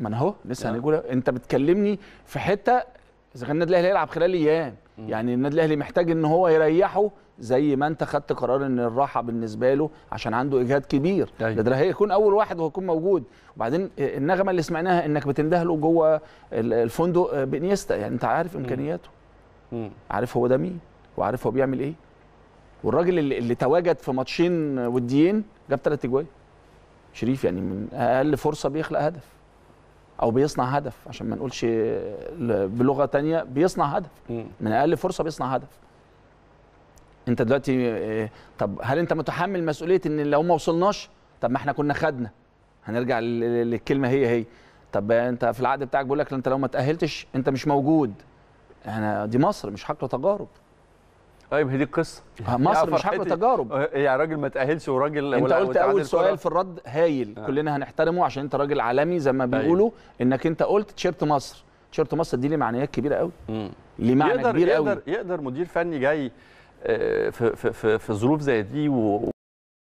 ما انا اهو لسه هنقول انت بتكلمني في حته اذا كان النادي الاهلي هيلعب خلال ايام يعني النادي الاهلي محتاج ان هو يريحه زي ما انت خدت قرار ان الراحه بالنسبه له عشان عنده اجهاد كبير طيب. ده, ده, هيكون اول واحد وهيكون موجود وبعدين النغمه اللي سمعناها انك بتنده له جوه الفندق آه، بنيستا يعني انت عارف امكانياته عارف هو ده مين وعارف هو بيعمل ايه والراجل اللي, اللي تواجد في ماتشين وديين جاب ثلاث اجوال شريف يعني من اقل فرصه بيخلق هدف او بيصنع هدف عشان ما نقولش بلغه تانية بيصنع هدف من اقل فرصه بيصنع هدف انت دلوقتي آه، طب هل انت متحمل مسؤوليه ان لو ما وصلناش طب ما احنا كنا خدنا هنرجع للكلمه هي هي طب انت في العقد بتاعك بيقول لك انت لو ما تاهلتش انت مش موجود احنا دي مصر مش حقل تجارب طيب هي دي القصه مصر مش حاجه تجارب يعني راجل ما تاهلش وراجل انت قلت اول سؤال في الرد هايل آه. كلنا هنحترمه عشان انت راجل عالمي زي ما طيب. بيقولوا انك انت قلت تيشيرت مصر تيشيرت مصر دي ليه معنيات كبيره قوي ليه معنى كبير قوي يقدر مدير فني جاي آه، في في في ظروف زي دي و